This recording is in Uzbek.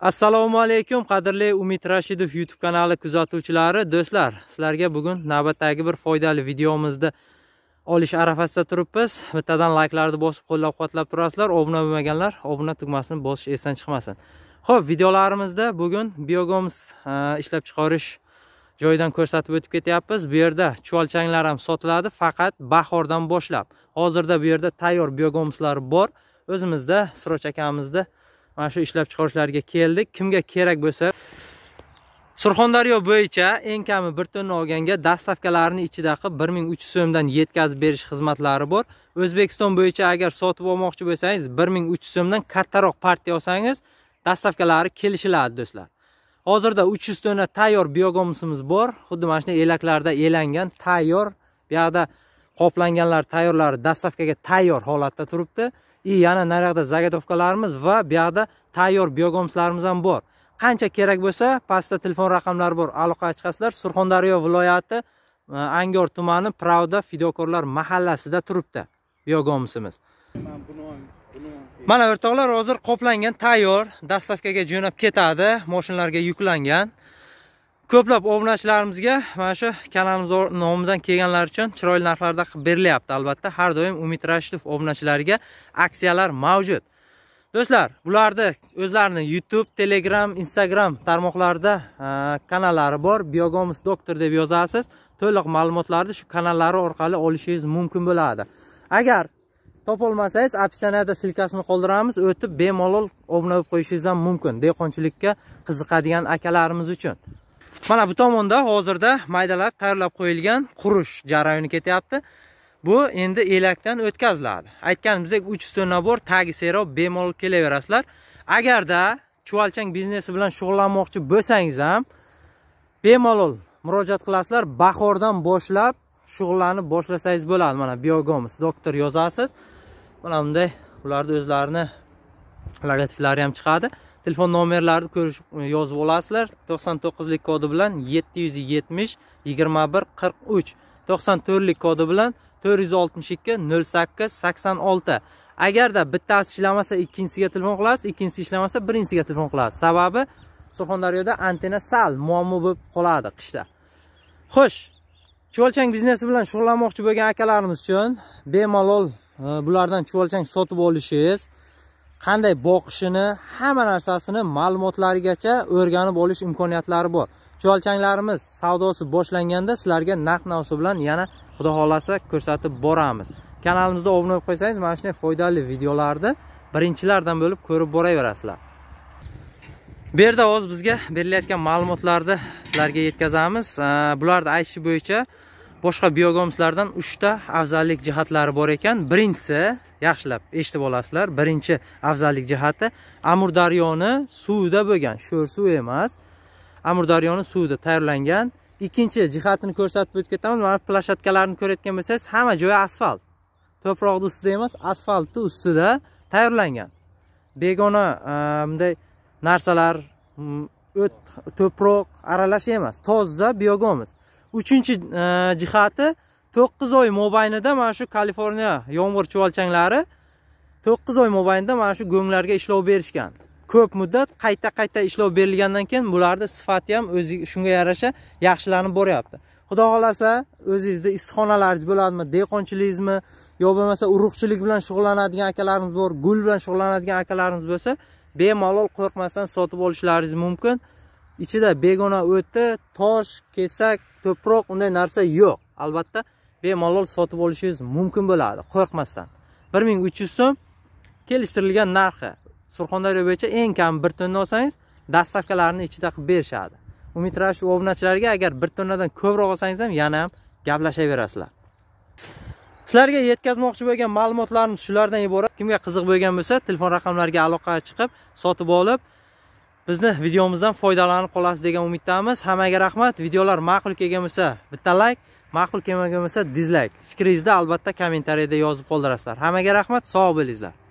assalomu alaykum qadrli umid rashidov youtube kanali kuzatuvchilari do'stlar sizlarga bugun navbatdagi bir foydali videomizni olish arafasida turibmiz bittadan layklarni bosib qo'llab quvvatlab turasizlar obuna bo'lmaganlar obuna tugmasini bosish esdan chiqmasin ho'p videolarimizda bugun biogoms e, ishlab chiqarish joyidan ko'rsatib o'tib ketyapmiz bu yerda chuvalchanglar ham sotiladi faqat bahordan boshlab hozirda bu yerda tayyor biogomslar bor o'zimizda siroch akamizni mana shu ishlab chiqarishlarga keldik kimga kerak bo'lsa surxondaryo bo'yicha eng kami bir tonna olganga dastavkalarni ichida qilib bir ming uch yuz so'mdan yetkazib berish xizmatlari bor o'zbekiston bo'yicha agar sotib olmoqchi bo'lsangiz bir ming uch yuz so'mdan kattaroq partiya olsangiz dastavkalari kelishiladi do'stlar hozirda 300 tonna tayyor biogomsimiz bor xuddi mana shunday elaklarda elangan tayyor bu qoplanganlar tayyorlari dastavkaga tayyor holatda turibdi и yana naryoqda zagadovkalarimiz va buyoqda tayyor biogomslarimiz ham bor qancha kerak bo'lsa pastda telefon raqamlari bor aloqaga chiqasizlar surxondaryo viloyati e, angor tumani pravda fidokorlar mahallasida turibdi biogomsimiz mana o'rtoqlar hozir qoplangan tayyor dastavkaga jo'nab ketadi moshinalarga yuklangan ko'plab obunachilarimizga mana shu kanalimiz nomidan kelganlar uchun chiroyli narxlarda berilyapti albatta har doim umid rashidov obunachilariga aksiyalar mavjud do'stlar bularni o'zlarini youtube telegram instagram tarmoqlarida e, kanallari bor biogomus doktor deb yozasiz to'liq ma'lumotlarni shu kanallari orqali olishingiz mumkin bo'ladi agar topolmasangiz opsionada silkasini qoldiramiz o'tib bemalol obuna bo'lib qo'yishingiz ham mumkin dehqonchilikka qiziqadigan akalarimiz uchun mana bu tomonda hozirda maydalab tayyorlab qo'yilgan qurish jarayoni ketyapti bu endi elakdan o'tkaziladi aytganimizdek uch ustun bor tagi serob bemalol kelaverasizlar agarda chuvalchang biznesi bilan shug'ullanmoqchi bo'lsangiz ham bemalol murojaat qilasizlar bahordan boshlab shug'ullanib boshlasangiz bo'ladi mana biogomis doktor yozasiz mana bunday ularni o'zlarini logotiflari ham chiqadi telefon nomerlarini ko'rish e, yozib olasizlar to'qson to'qqizlik kodi bilan yetti yuz yetmish yigirma bir qirq uch to'qson to'rtlik kodi bilan to'rt yuz oltmish ikki nol sakkiz sakson olti agarda bittasi ishlamasa ikkinchisiga telefon qilasiz ikkinchisi ishlamasa birinchisiga telefon qilasiz sababi surxondaryoda antenna sal muammo bo'lib qoladi qishda xo'sh chuvalchang biznesi bilan shug'ullanmoqchi bo'lgan akalarimiz uchun bemalol e, bulardan chuvalchang sotib olishingiz qanday boqishini hamma narsasini ma'lumotlarigacha o'rganib olish imkoniyatlari bor chuvalchanglarimiz savdosi boshlanganda sizlarga narx navsi bilan yana xudo xohlasa ko'rsatib boramiz kanalimizda obuna bo'lib qo'ysangiz mana shunday foydali videolarni birinchilardan bo'lib ko'rib boraverasizlar bu yerda hozir bizga berilayotgan ma'lumotlarni sizlarga yetkazamiz bularni aytishi bo'yicha boshqa biogomslardan 3 ta afzallik jihatlari bor ekan birinchisi yaxshilab eshitib olasizlar birinchi afzallik jihati amur daryoni suvida bo'lgan sho'r suv emas amur daryoni suvida tayyorlangan ikkinchi jihatini ko'rsatib o'tib ketamiz mana plashatkalarni ko'rayotgan bo'lsangiz hamma joyi asfalt to'proqni ustida emas asfaltni ustida tayyorlangan begona e, bunday narsalar o't to'proq aralash emas toza biogomiz uchinchi e, jihati to'qqiz oy mobaynida mana shu kaliforniya yomg'ir chuvalchanglari to'qqiz oy mobaynida mana shu go'nglarga ishlov berishgan ko'p muddat qayta qayta ishlov berilgandan keyin bularni sifati ham o'zi shunga yarasha yaxshilanib boryapti xudo xohlasa o'zingizni issiqxonalaringiz bo'ladimi dehqonchiligizmi yo bo'lmasa urug'chilik bilan shug'ullanadigan akalarimiz bor gul bilan shug'ullanadigan akalarimiz bo'lsa bemalol qo'rqmasdan sotib olishlaringiz mumkin ichida begona o'ti tosh kesak ko'proq unday narsa yo'q albatta bemalol sotib olishingiz mumkin bo'ladi qo'rqmasdan bir ming uch yuz so'm kelishtirilgan narxi surxondaryo bo'yicha eng kam bir tonna olsangiz dastavkalarini ichida qilib berishadi umid rash obunachilarga agar bir tonnadan ko'proq olsangiz ham yana ham gaplashaverasizlar sizlarga yetkazmoqchi bo'lgan ma'lumotlarim shulardan iborat kimga qiziq bo'lgan bo'lsa telefon raqamlariga aloqaga chiqib sotib olib bizni videomizdan foydalanib qolasiz degan umiddamiz hammaga rahmat videolar ma'qul kelgan bo'lsa bitta layk ma'qul kelmagan bo'lsa dizlayk fikringizni albatta kommentariyada yozib qoldirasizlar hammaga rahmat sog' bo'linglar